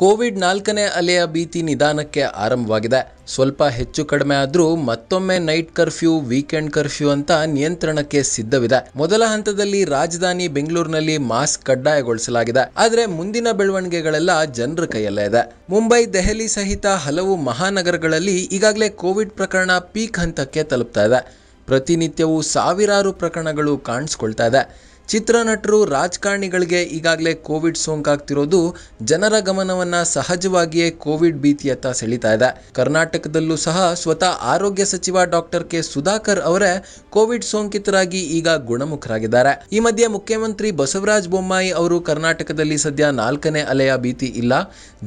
Covid ನಾಲ್ಕನೇ ಅಲೆಯ ಭೀತಿ ನಿಧಾನಕ್ಕೆ ಆರಂಭವಾಗಿದೆ ಸ್ವಲ್ಪ ಹೆಚ್ಚು ಕಡಿಮೆ ಆದರೂ ಮತ್ತೊಮ್ಮೆ ನೈಟ್ ಕರ್ಫ್ಯೂ ವೀಕೆಂಡ್ ಕರ್ಫ್ಯೂ ಅಂತ ನಿಯಂತ್ರಣಕ್ಕೆ ಸಿದ್ಧವಿದೆ ಮೊದಲ ಹಂತದಲ್ಲಿ ರಾಜಧಾನಿ ಬೆಂಗಳೂರಿನಲ್ಲಿ ಮಾಸ್ಕ್ ಕಡ್ಡಾಯಗೊಳಿಸಲಾಗಿದೆ ಆದರೆ ಮುಂದಿನ ಬೆಳವಣಿಗೆಗಳೆಲ್ಲ ಜನರ ಕೈಯಲ್ಲೇ ಇದೆ ಮುಂಬೈ ದೆಹಲಿ ಸಹಿತ ಹಲವು ಮಹಾನಗರಗಳಲ್ಲಿ ಈಗಾಗಲೇ ಕೋವಿಡ್ ಪ್ರಕರಣ ಪೀಕ್ ಹಂತಕ್ಕೆ ತಲುಪ್ತಾ ಇದೆ ಪ್ರತಿನಿತ್ಯವೂ ಸಾವಿರಾರು ಪ್ರಕರಣಗಳು ಕಾಣಿಸ್ಕೊಳ್ತಾ ಇದೆ ಚಿತ್ರನಟರು ರಾಜಕಾರಣಿಗಳಿಗೆ ಈಗಾಗಲೇ ಕೋವಿಡ್ ಸೋಂಕಾಗ್ತಿರೋದು ಜನರ ಗಮನವನ್ನು ಸಹಜವಾಗಿಯೇ ಕೋವಿಡ್ ಭೀತಿಯತ್ತ ಸೆಳೀತಾ ಇದೆ ಕರ್ನಾಟಕದಲ್ಲೂ ಸಹ ಸ್ವತಃ ಆರೋಗ್ಯ ಸಚಿವ ಡಾಕ್ಟರ್ ಕೆ ಸುಧಾಕರ್ ಅವರೇ ಕೋವಿಡ್ ಸೋಂಕಿತರಾಗಿ ಈಗ ಗುಣಮುಖರಾಗಿದ್ದಾರೆ ಈ ಮಧ್ಯೆ ಮುಖ್ಯಮಂತ್ರಿ ಬಸವರಾಜ ಬೊಮ್ಮಾಯಿ ಅವರು ಕರ್ನಾಟಕದಲ್ಲಿ ಸದ್ಯ ನಾಲ್ಕನೇ ಅಲೆಯ ಭೀತಿ ಇಲ್ಲ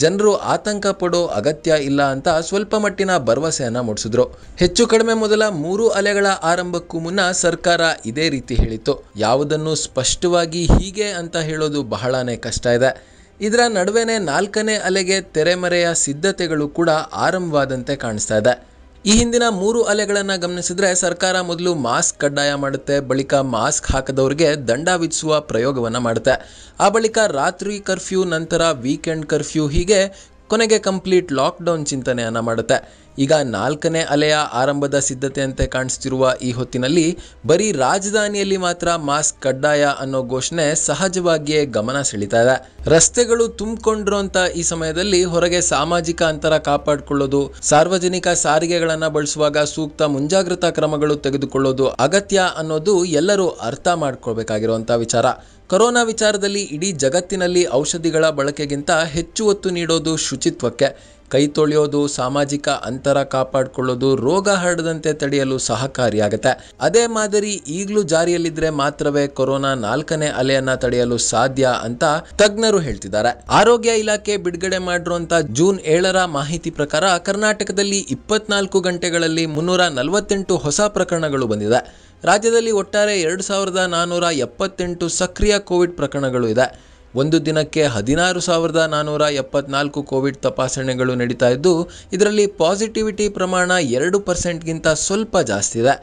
ಜನರು ಆತಂಕ ಪಡೋ ಅಗತ್ಯ ಇಲ್ಲ ಅಂತ ಸ್ವಲ್ಪ ಮಟ್ಟಿನ ಭರವಸೆಯನ್ನ ಮೂಡಿಸಿದ್ರು ಹೆಚ್ಚು ಕಡಿಮೆ ಮೊದಲ ಮೂರು ಅಲೆಗಳ ಆರಂಭಕ್ಕೂ ಮುನ್ನ ಸರ್ಕಾರ ಇದೇ ರೀತಿ ಹೇಳಿತ್ತು ಯಾವುದನ್ನು ಸ್ಪಷ್ಟವಾಗಿ ಹೀಗೆ ಅಂತ ಹೇಳೋದು ಬಹಳನೇ ಕಷ್ಟ ಇದೆ ಇದರ ನಡುವೆನೇ ನಾಲ್ಕನೇ ಅಲೆಗೆ ತೆರೆಮರೆಯ ಸಿದ್ಧತೆಗಳು ಕೂಡ ಆರಂಭವಾದಂತೆ ಕಾಣಿಸ್ತಾ ಇದೆ ಈ ಹಿಂದಿನ ಮೂರು ಅಲೆಗಳನ್ನು ಗಮನಿಸಿದ್ರೆ ಸರ್ಕಾರ ಮೊದಲು ಮಾಸ್ಕ್ ಕಡ್ಡಾಯ ಮಾಡುತ್ತೆ ಬಳಿಕ ಮಾಸ್ಕ್ ಹಾಕದವ್ರಿಗೆ ದಂಡ ವಿಧಿಸುವ ಪ್ರಯೋಗವನ್ನು ಮಾಡುತ್ತೆ ಆ ಬಳಿಕ ರಾತ್ರಿ ಕರ್ಫ್ಯೂ ನಂತರ ವೀಕೆಂಡ್ ಕರ್ಫ್ಯೂ ಹೀಗೆ ಕೊನೆಗೆ ಕಂಪ್ಲೀಟ್ ಲಾಕ್ಡೌನ್ ಚಿಂತನೆಯನ್ನು ಮಾಡುತ್ತೆ ಈಗ ನಾಲ್ಕನೇ ಅಲೆಯ ಆರಂಭದ ಸಿದ್ಧತೆಯಂತೆ ಕಾಣಿಸ್ತಿರುವ ಈ ಹೊತ್ತಿನಲ್ಲಿ ಬರೀ ರಾಜಧಾನಿಯಲ್ಲಿ ಮಾತ್ರ ಮಾಸ್ಕ್ ಕಡ್ಡಾಯ ಅನ್ನೋ ಘೋಷಣೆ ಸಹಜವಾಗಿಯೇ ಗಮನ ಸೆಳೀತಾ ಇದೆ ರಸ್ತೆಗಳು ತುಂಬಿಕೊಂಡಿರುವಂತ ಈ ಸಮಯದಲ್ಲಿ ಹೊರಗೆ ಸಾಮಾಜಿಕ ಅಂತರ ಕಾಪಾಡಿಕೊಳ್ಳೋದು ಸಾರ್ವಜನಿಕ ಸಾರಿಗೆಗಳನ್ನು ಬಳಸುವಾಗ ಸೂಕ್ತ ಮುಂಜಾಗ್ರತಾ ಕ್ರಮಗಳು ತೆಗೆದುಕೊಳ್ಳೋದು ಅಗತ್ಯ ಅನ್ನೋದು ಎಲ್ಲರೂ ಅರ್ಥ ಮಾಡ್ಕೊಳ್ಬೇಕಾಗಿರುವಂಥ ವಿಚಾರ ಕೊರೋನಾ ವಿಚಾರದಲ್ಲಿ ಇಡೀ ಜಗತ್ತಿನಲ್ಲಿ ಔಷಧಿಗಳ ಬಳಕೆಗಿಂತ ಹೆಚ್ಚು ಒತ್ತು ನೀಡೋದು ಶುಚಿತ್ವಕ್ಕೆ ಕೈ ತೊಳೆಯೋದು ಸಾಮಾಜಿಕ ಅಂತರ ಕಾಪಾಡಿಕೊಳ್ಳೋದು ರೋಗ ಹರಡದಂತೆ ತಡೆಯಲು ಸಹಕಾರಿಯಾಗುತ್ತೆ ಅದೇ ಮಾದರಿ ಈಗಲೂ ಜಾರಿಯಲ್ಲಿದ್ರೆ ಮಾತ್ರವೇ ಕೊರೋನಾ ನಾಲ್ಕನೇ ಅಲೆಯನ್ನ ತಡೆಯಲು ಸಾಧ್ಯ ಅಂತ ತಜ್ಞರು ಹೇಳ್ತಿದ್ದಾರೆ ಆರೋಗ್ಯ ಇಲಾಖೆ ಬಿಡುಗಡೆ ಮಾಡಿರುವಂತಹ ಜೂನ್ ಏಳರ ಮಾಹಿತಿ ಪ್ರಕಾರ ಕರ್ನಾಟಕದಲ್ಲಿ ಇಪ್ಪತ್ನಾಲ್ಕು ಗಂಟೆಗಳಲ್ಲಿ ಮುನ್ನೂರ ನಲವತ್ತೆಂಟು ಹೊಸ ಪ್ರಕರಣಗಳು ಬಂದಿದೆ ರಾಜ್ಯದಲ್ಲಿ ಒಟ್ಟಾರೆ ಎರಡು ಸಾವಿರದ ನಾನ್ನೂರ ಎಪ್ಪತ್ತೆಂಟು ಸಕ್ರಿಯ ಕೋವಿಡ್ ಪ್ರಕರಣಗಳು ಇದೆ ಒಂದು ದಿನಕ್ಕೆ ಹದಿನಾರು ಸಾವಿರದ ನಾನ್ನೂರ ಎಪ್ಪತ್ನಾಲ್ಕು ಕೋವಿಡ್ ತಪಾಸಣೆಗಳು ನಡೀತಾ ಇದ್ದು ಇದರಲ್ಲಿ ಪಾಸಿಟಿವಿಟಿ ಪ್ರಮಾಣ ಎರಡು ಪರ್ಸೆಂಟ್ಗಿಂತ ಸ್ವಲ್ಪ ಜಾಸ್ತಿ ಇದೆ